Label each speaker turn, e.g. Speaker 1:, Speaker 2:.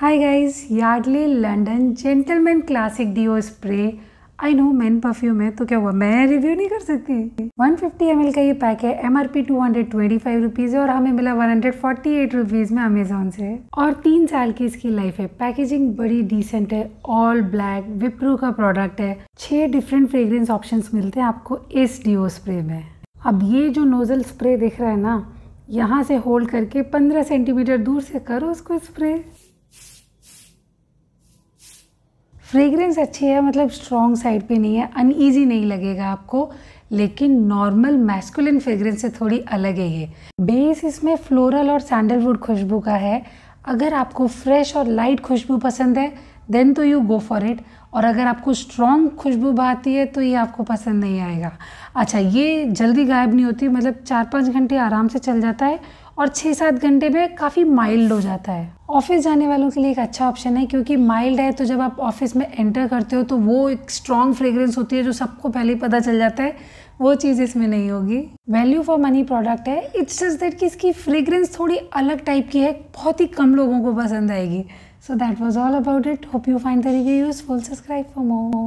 Speaker 1: hi guys Yardley London gentleman classic deo spray I know man perfume है तो क्या हुआ मैं रिव्यू नहीं कर सकती 150 फिफ्टी का ये पैक है M R P two hundred twenty five rupees और हमें मिला one hundred forty eight rupees में अमेजोन से और तीन साल की इसकी लाइफ है पैकेजिंग बड़ी डिसेंट है ऑल ब्लैक विप्रो का प्रोडक्ट है छः डिफरेंट फ्रेग्रेंस ऑप्शन मिलते हैं आपको इस डिओ स्प्रे में अब ये जो नोजल स्प्रे दिख रहा है ना यहाँ से होल्ड करके पंद्रह सेंटीमीटर दूर से करो उसको स्प्रे फ्रेगरेंस अच्छी है मतलब स्ट्रॉन्ग साइड पे नहीं है अनईजी नहीं लगेगा आपको लेकिन नॉर्मल मैस्कुलिन फ्रेगरेंस से थोड़ी अलग है ये बेस इसमें फ्लोरल और सैंडलवुड खुशबू का है अगर आपको फ्रेश और लाइट खुशबू पसंद है देन तो यू गो फॉर इट और अगर आपको स्ट्रॉन्ग खुशबू भाती है तो ये आपको पसंद नहीं आएगा अच्छा ये जल्दी गायब नहीं होती मतलब चार पाँच घंटे आराम से चल जाता है और छः सात घंटे में काफ़ी माइल्ड हो जाता है ऑफिस जाने वालों के लिए एक अच्छा ऑप्शन है क्योंकि माइल्ड है तो जब आप ऑफिस में एंटर करते हो तो वो एक स्ट्रॉन्ग फ्रेग्रेंस होती है जो सबको पहले ही पता चल जाता है वो चीज़ इसमें नहीं होगी वैल्यू फॉर मनी प्रोडक्ट है इट्स जस्ट दैट कि इसकी फ्रेग्रेंस थोड़ी अलग टाइप की है बहुत ही कम लोगों को पसंद आएगी so that was all about it hope you find the review useful subscribe for more